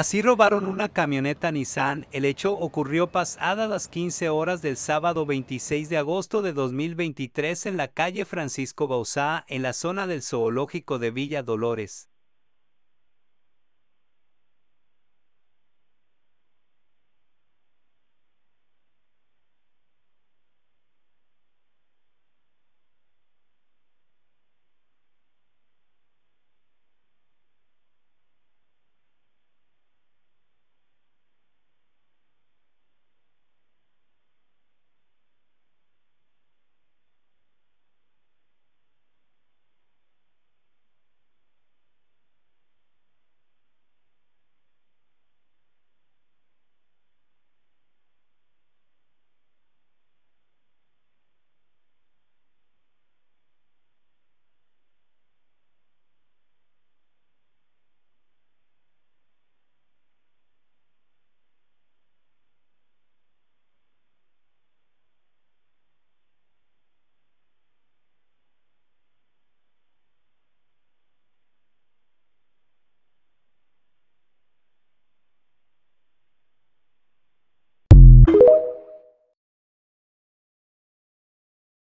Así robaron una camioneta Nissan. El hecho ocurrió pasada las 15 horas del sábado 26 de agosto de 2023 en la calle Francisco Bauzá, en la zona del zoológico de Villa Dolores.